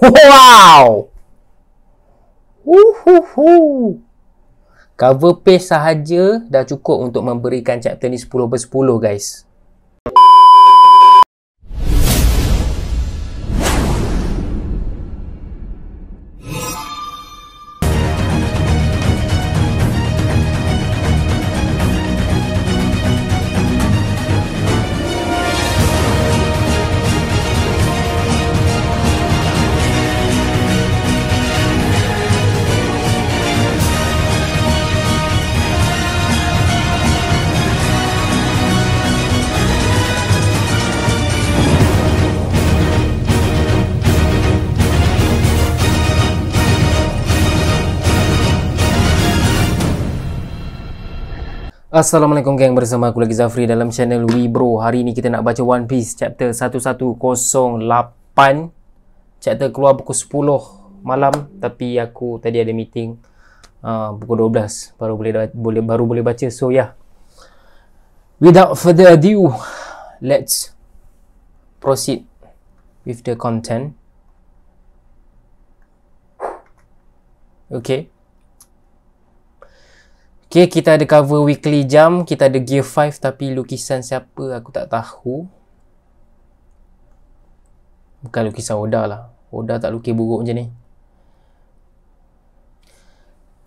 Wow! Uhuhu! Cover page sahaja dah cukup untuk memberikan chapter ni 10 per 10 guys. Assalamualaikum geng bersama aku lagi Zafri dalam channel Webro. Hari ini kita nak baca One Piece chapter 1108. Chapter keluar pukul 10 malam tapi aku tadi ada meeting uh, pukul 12 baru boleh boleh baru boleh baca. So yeah. Without further ado, let's proceed with the content. Okay. Okay, kita ada cover weekly jam. Kita ada gear 5 tapi lukisan siapa aku tak tahu. Bukan lukisan Oda lah. Oda tak lukis buruk macam ni.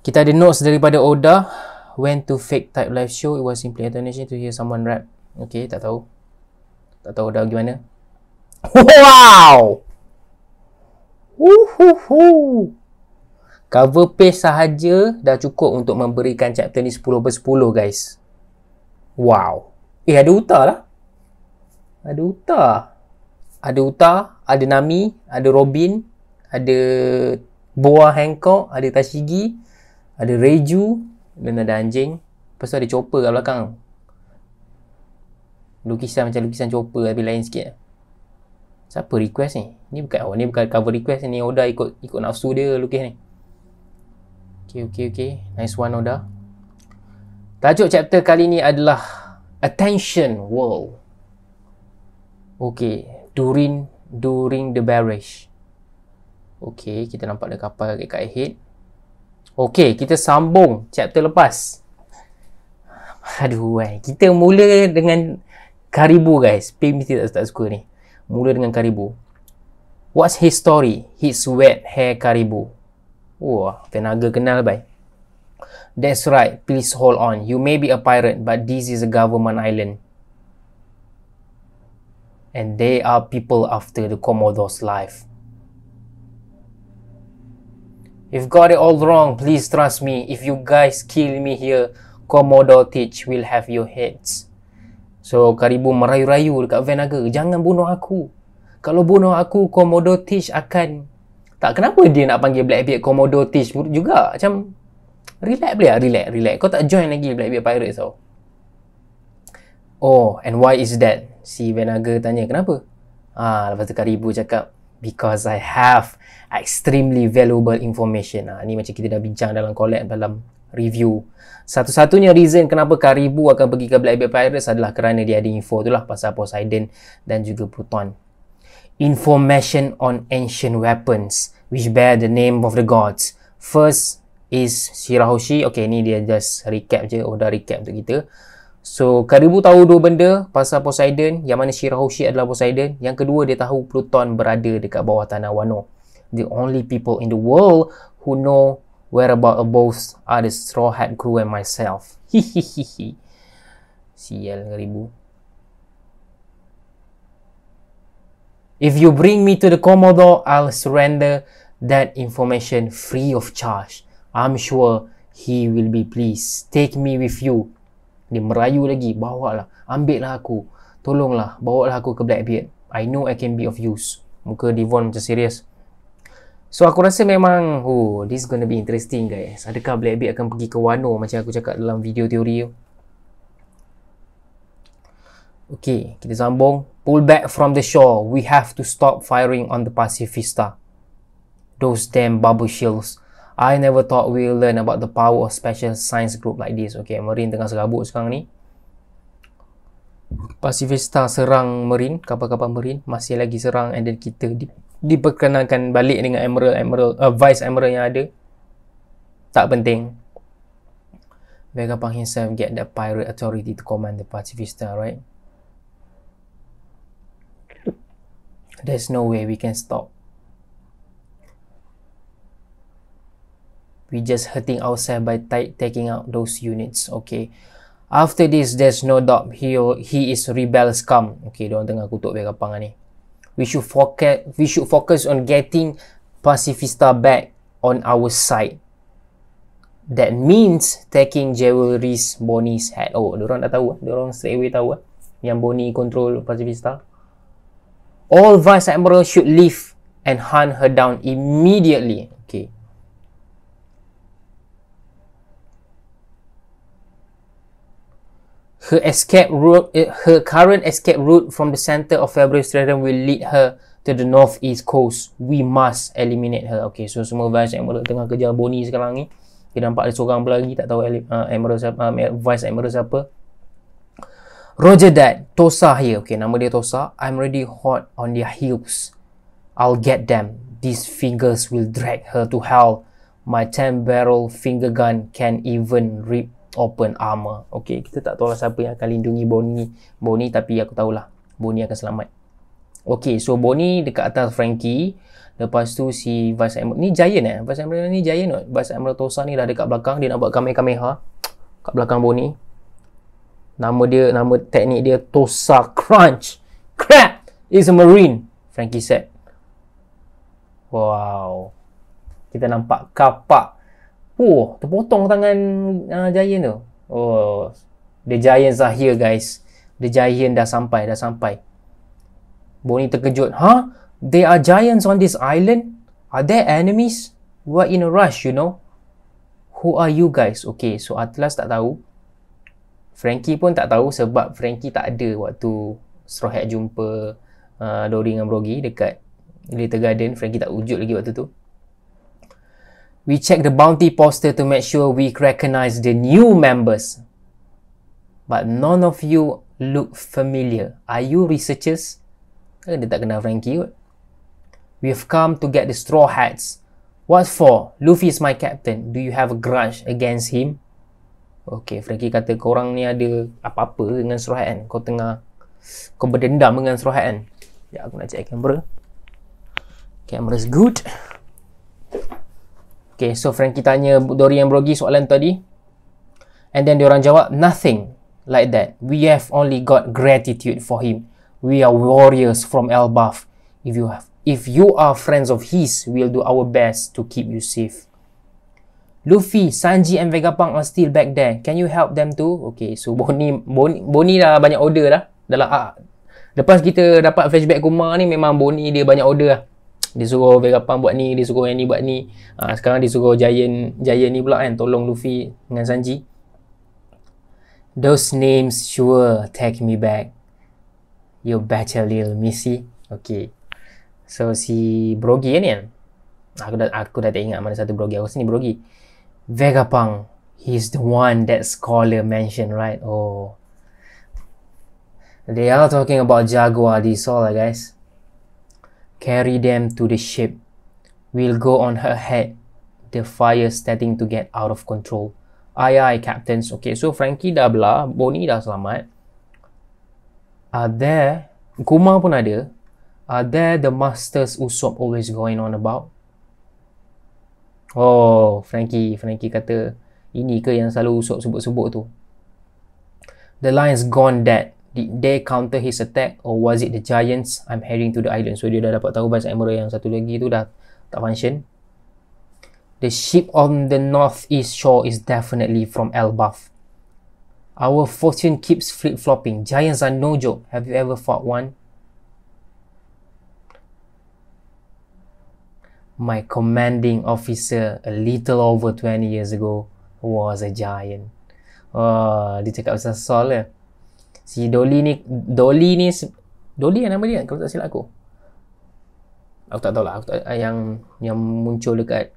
Kita ada notes daripada Oda. When to fake type live show, it was simply attention to hear someone rap. Okay, tak tahu. Tak tahu Oda gimana. Wow! Woohoo! cover page sahaja dah cukup untuk memberikan chapter ni 10 per 10 guys wow eh ada hutah lah ada hutah ada hutah ada Nami ada Robin ada Boa Hancock ada Tashigi ada Reju dan ada anjing lepas tu ada chopper kat belakang lukisan macam lukisan chopper tapi lain sikit siapa request ni ni bukan oh, ni bukan cover request ni Oda ikut ikut nafsu dia lukis ni Okay, okay, okay. Nice one, Oda. Tajuk chapter kali ni adalah Attention World. Okay, during during the barrage. Okay, kita nampak ada kapal dekat ahead. Okay, kita sambung chapter lepas. Aduh, eh. kita mula dengan Karibu guys. Pim mesti tak, tak suka ni. Mula dengan Karibu. What's his story? His wet hair Karibu. Wah, tenaga kenal baik. That's right, please hold on. You may be a pirate, but this is a government island. And they are people after the Commodore's life. You've got it all wrong, please trust me. If you guys kill me here, Commodore Teach will have your heads. So, Karibu merayu-rayu dekat Venaga, jangan bunuh aku. Kalau bunuh aku, Commodore Teach akan tak kenapa dia nak panggil Blackbeard Komodo Tish juga. Macam relax boleh lah, relax, relax. Kau tak join lagi Blackbeard Pirates tau. Oh, and why is that? Si Venaga tanya, kenapa? Ah, lepas tu Karibu cakap, because I have extremely valuable information. Ah, ni macam kita dah bincang dalam collab dalam review. Satu-satunya reason kenapa Karibu akan pergi ke Blackbeard Pirates adalah kerana dia ada info tu lah pasal Poseidon dan juga Pluton information on ancient weapons which bear the name of the gods. First is Shirahoshi. Okay, ni dia just recap je. Oh, dah recap untuk kita. So, Karibu tahu dua benda pasal Poseidon yang mana Shirahoshi adalah Poseidon. Yang kedua, dia tahu Pluton berada dekat bawah tanah Wano. The only people in the world who know where about both are the Straw Hat crew and myself. Hihihihi. Sial, Karibu. If you bring me to the Commodore, I'll surrender that information free of charge. I'm sure he will be pleased. Take me with you. Dia merayu lagi. Bawa lah. Ambil lah aku. Tolong lah, Bawa lah aku ke Blackbeard. I know I can be of use. Muka Devon macam serius. So aku rasa memang, oh, this is going to be interesting guys. Adakah Blackbeard akan pergi ke Wano macam aku cakap dalam video teori tu? Okay, kita sambung. Pull back from the shore. We have to stop firing on the Pacifista. Those damn bubble shields. I never thought we'll learn about the power of special science group like this. Okay, Marine tengah serabut sekarang ni. Pacifista serang Marine, kapal-kapal Marine masih lagi serang and then kita di diperkenalkan balik dengan Emerald, Emerald, uh, Vice Emerald yang ada. Tak penting. Vega Pang himself get the pirate authority to command the Pacifista, right? there's no way we can stop. We just hurting ourselves by taking out those units, okay? After this, there's no doubt he he is rebel scum, okay? Don't tengah kutuk dia pangan lah ni. We should focus we should focus on getting pacifista back on our side. That means taking Jewelry's Bonnie's head. Oh, dorang dah tahu, lah. Dorang sewe tahu lah. yang Bonnie control pacifista. All Vice Admiral should leave and hunt her down immediately. Okay. Her escape route, eh, her current escape route from the center of February Stratum will lead her to the northeast coast. We must eliminate her. Okay, so semua Vice Admiral tengah kejar Bonnie sekarang ni. Kita nampak ada seorang pula lagi, tak tahu uh, eh, Admiral siapa, uh, eh, Vice Admiral siapa. Roger that. Tosa here. Okay, nama dia Tosa. I'm already hot on their heels. I'll get them. These fingers will drag her to hell. My 10 barrel finger gun can even rip open armor. Okay, kita tak tahu lah siapa yang akan lindungi Bonnie. Bonnie tapi aku tahulah. Bonnie akan selamat. Okay, so Bonnie dekat atas Frankie. Lepas tu si Vice Admiral. Ni giant eh? Vice Admiral ni giant kot. Vice Admiral Tosa ni dah dekat belakang. Dia nak buat kamehameha. Kat belakang Bonnie. Nama dia, nama teknik dia Tosa Crunch. Crap! it's a marine, Frankie said. Wow. Kita nampak kapak. Oh, terpotong tangan uh, Giant tu. Oh, The Giants are here guys. The Giant dah sampai, dah sampai. Bonnie terkejut. Huh? There are giants on this island? Are there enemies? We are in a rush, you know. Who are you guys? Okay, so Atlas tak tahu. Frankie pun tak tahu sebab Frankie tak ada waktu Straw Hat jumpa uh, Dory dengan Brogy dekat Little Garden. Frankie tak wujud lagi waktu tu. We check the bounty poster to make sure we recognize the new members. But none of you look familiar. Are you researchers? Kan dia tak kenal Frankie kot. We've come to get the straw hats. What for? Luffy is my captain. Do you have a grudge against him? Okey, Frankie kata korang ni ada apa-apa dengan Surah kan? Eh? Kau tengah kau berdendam dengan Surah kan? Eh? Ya, aku nak check kamera. is good. Okay, so Frankie tanya Dorian Brogi soalan tadi. And then diorang jawab, nothing like that. We have only got gratitude for him. We are warriors from Elbaf. If you have, if you are friends of his, we'll do our best to keep you safe. Luffy, Sanji and Vegapunk are still back there. Can you help them too? Okay, so Boni, Boni, Boni dah banyak order dah. Dalam ah, Lepas kita dapat flashback Kuma ni memang Boni dia banyak order lah. Dia suruh Vegapunk buat ni, dia suruh ni buat ni. Ah, sekarang dia suruh Giant, Giant ni pula kan tolong Luffy dengan Sanji. Those names sure take me back. You better little missy. Okay. So si Brogy ni kan? Aku dah, aku dah tak ingat mana satu Brogy. Aku sini Brogy. Vegapunk, he's the one that scholar mentioned, right? Oh. They are talking about Jaguar, this all, guys. Carry them to the ship. We'll go on her head. The fire starting to get out of control. Aye, aye, captains. Okay, so Frankie dah belah. Bonnie dah selamat. Are there... Kuma pun ada. Are there the masters Usopp always going on about? Oh, Frankie, Frankie kata, ini ke yang selalu Usop sebut-sebut tu? The Lions gone dead. Did they counter his attack or was it the Giants? I'm heading to the island. So, dia dah dapat tahu bahasa Emerald yang satu lagi tu dah tak function. The ship on the northeast shore is definitely from Elbaf. Our fortune keeps flip-flopping. Giants are no joke. Have you ever fought one? my commanding officer a little over 20 years ago was a giant. Oh, dia cakap pasal Saul lah. Si Dolly ni, Dolly ni, Dolly yang nama dia kalau tak silap aku. Aku tak tahu lah, aku tak, ah, yang, yang muncul dekat,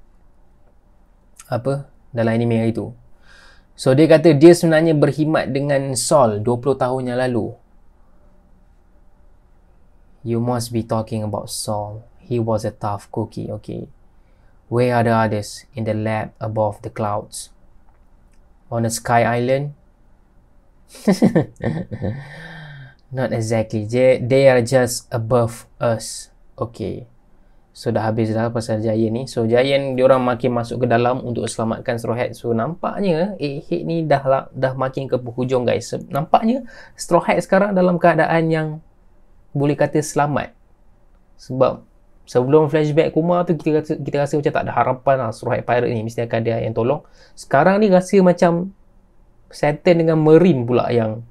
apa, dalam anime hari tu. So dia kata dia sebenarnya berkhidmat dengan Saul 20 tahun yang lalu. You must be talking about Saul he was a tough cookie, okay? Where are the others in the lab above the clouds? On a sky island? Not exactly. They, they are just above us. Okay. So dah habis dah pasal Giant ni. So Giant orang makin masuk ke dalam untuk selamatkan Straw Hat. So nampaknya eh hit ni dah dah makin ke hujung guys. nampaknya Straw Hat sekarang dalam keadaan yang boleh kata selamat. Sebab Sebelum flashback Kuma tu kita rasa, kita rasa macam tak ada harapan lah Surahai Pirate ni mesti akan dia yang tolong. Sekarang ni rasa macam Saturn dengan Marine pula yang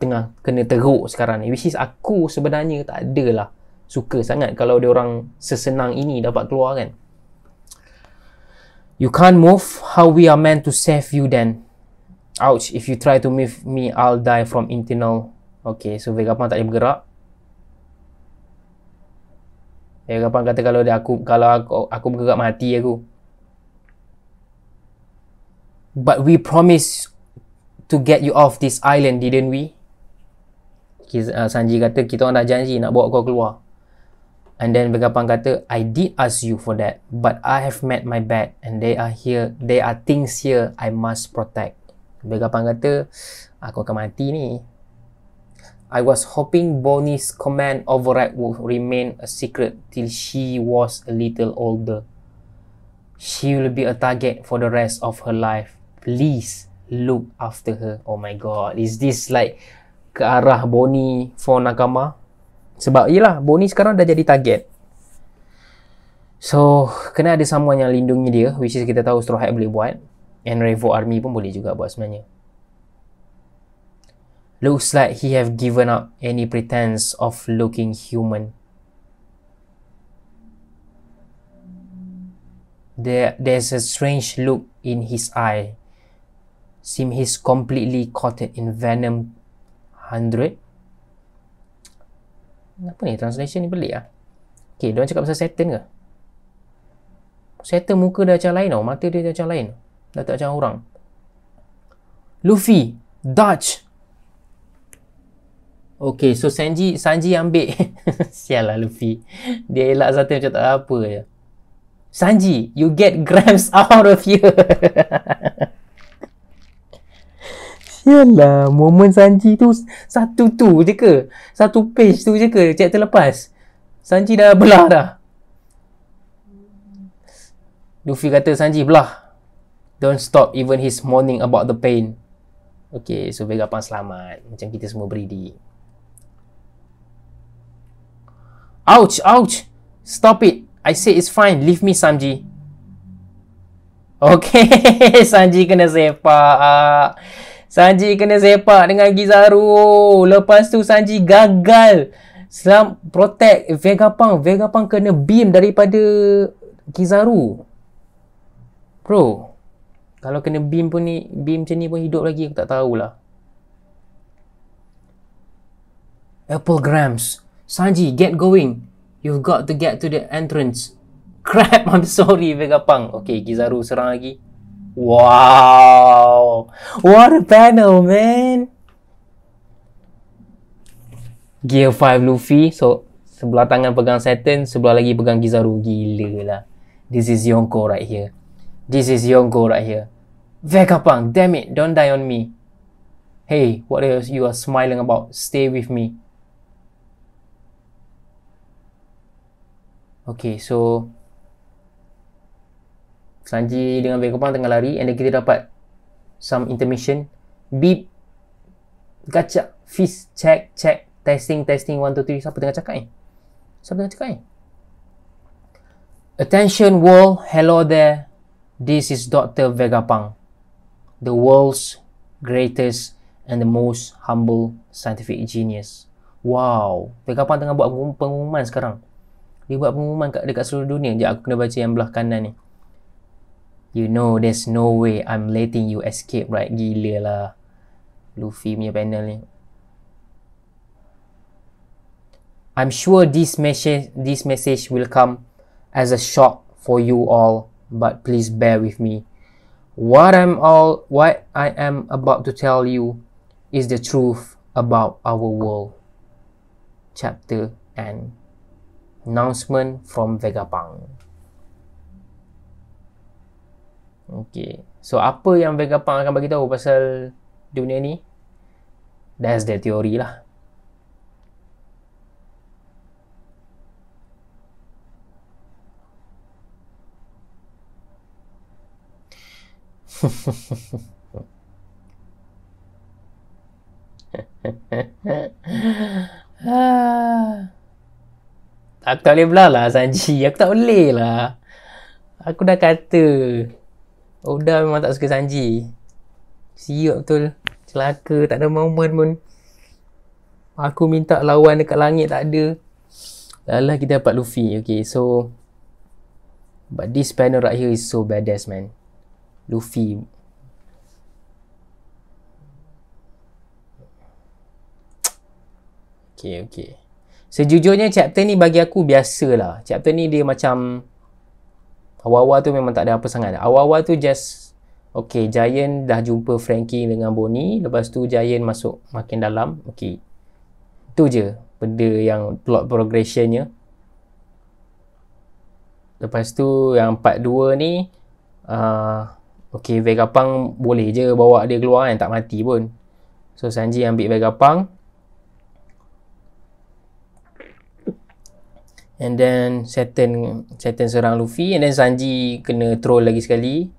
tengah kena teruk sekarang ni. Which is aku sebenarnya tak adalah suka sangat kalau dia orang sesenang ini dapat keluar kan. You can't move how we are meant to save you then. Ouch, if you try to move me, I'll die from internal. Okay, so Vegapunk tak boleh bergerak. Ya kapan kata kalau dia aku kalau aku aku bergerak mati aku. But we promise to get you off this island, didn't we? Uh, Sanji kata kita orang dah janji nak bawa kau keluar. And then Begapang kata, I did ask you for that, but I have met my bad and they are here, they are things here I must protect. Begapang kata, aku akan mati ni. I was hoping Bonnie's command override would remain a secret till she was a little older. She will be a target for the rest of her life. Please look after her. Oh my god, is this like ke arah Bonnie for Nakama? Sebab yelah, Bonnie sekarang dah jadi target. So, kena ada someone yang lindungi dia, which is kita tahu Straw Hat boleh buat. And Revo Army pun boleh juga buat sebenarnya looks like he have given up any pretense of looking human. There, there's a strange look in his eye. Seems he's completely caught in venom hundred. Apa ni translation ni pelik lah. Okay, diorang cakap pasal Satan ke? Satan muka dia macam lain tau. Mata dia macam lain. Dah tak macam orang. Luffy, Dutch, Okay, so Sanji Sanji ambil. Sial lah Luffy. Dia elak satu macam tak apa je. Sanji, you get grams out of here. Sial lah, moment Sanji tu satu tu je ke? Satu page tu je ke? Cek terlepas. Sanji dah belah dah. Luffy kata Sanji belah. Don't stop even his morning about the pain. Okay, so Vegapunk selamat. Macam kita semua beridik. Ouch, ouch. Stop it. I say it's fine. Leave me, Sanji. Okay, Sanji kena sepak. Sanji kena sepak dengan Gizaru. Lepas tu Sanji gagal. Selam protect Vegapunk. Vegapunk kena beam daripada Gizaru. Bro, kalau kena beam pun ni, beam macam ni pun hidup lagi aku tak tahulah. Apple Grams. Sanji, get going. You've got to get to the entrance. Crap, I'm sorry, Vegapunk. Okay, Kizaru serang lagi. Wow. What a panel, man. Gear 5 Luffy. So, sebelah tangan pegang Saturn, sebelah lagi pegang Kizaru. Gila lah. This is Yonko right here. This is Yonko right here. Vegapunk, damn it, don't die on me. Hey, what else you are smiling about? Stay with me. Okay, so Sanji dengan Vegapunk tengah lari and then kita dapat some intermission. Beep. Gacha. Fist. Check. Check. Testing. Testing. 1, 2, 3. Siapa tengah cakap ni? Siapa tengah cakap ni? Attention world. Hello there. This is Dr. Vegapunk. The world's greatest and the most humble scientific genius. Wow. Vegapunk tengah buat pengumuman sekarang dia buat pengumuman kat dekat seluruh dunia je aku kena baca yang belah kanan ni you know there's no way i'm letting you escape right gila lah Luffy punya panel ni I'm sure this message this message will come as a shock for you all but please bear with me what I'm all what I am about to tell you is the truth about our world chapter and announcement from Vegapunk. Okay. So apa yang Vegapunk akan bagi tahu pasal dunia ni? That's the theory lah. ah Aku tak boleh belah lah Sanji Aku tak boleh lah Aku dah kata Oda memang tak suka Sanji Siap betul Celaka tak ada moment pun Aku minta lawan dekat langit tak ada Lala kita dapat Luffy Okay so But this panel right here is so badass man Luffy Okay okay Sejujurnya chapter ni bagi aku biasa lah. Chapter ni dia macam awal-awal tu memang tak ada apa sangat. Awal-awal tu just okay Giant dah jumpa Frankie dengan Bonnie. Lepas tu Giant masuk makin dalam. Okay. Tu je benda yang plot progressionnya. Lepas tu yang part 2 ni uh, Okay Vegapunk boleh je bawa dia keluar kan tak mati pun So Sanji ambil Vegapunk And then Saturn Saturn serang Luffy and then Sanji kena troll lagi sekali.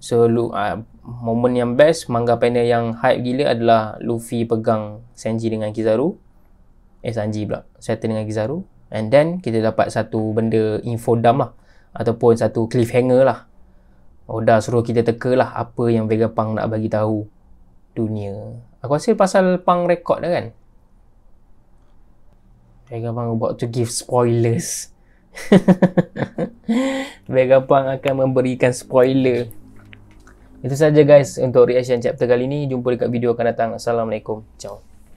So lu uh, momen yang best manga panel yang hype gila adalah Luffy pegang Sanji dengan Kizaru. Eh Sanji pula, Saturn dengan Kizaru and then kita dapat satu benda info dump lah ataupun satu cliffhanger lah. Oh dah suruh kita teka lah apa yang Vegapunk nak bagi tahu dunia. Aku rasa pasal Pang record dah kan. Dragon Pang about to give spoilers Dragon Pang akan memberikan spoiler Itu saja guys untuk reaction chapter kali ini Jumpa dekat video akan datang Assalamualaikum Ciao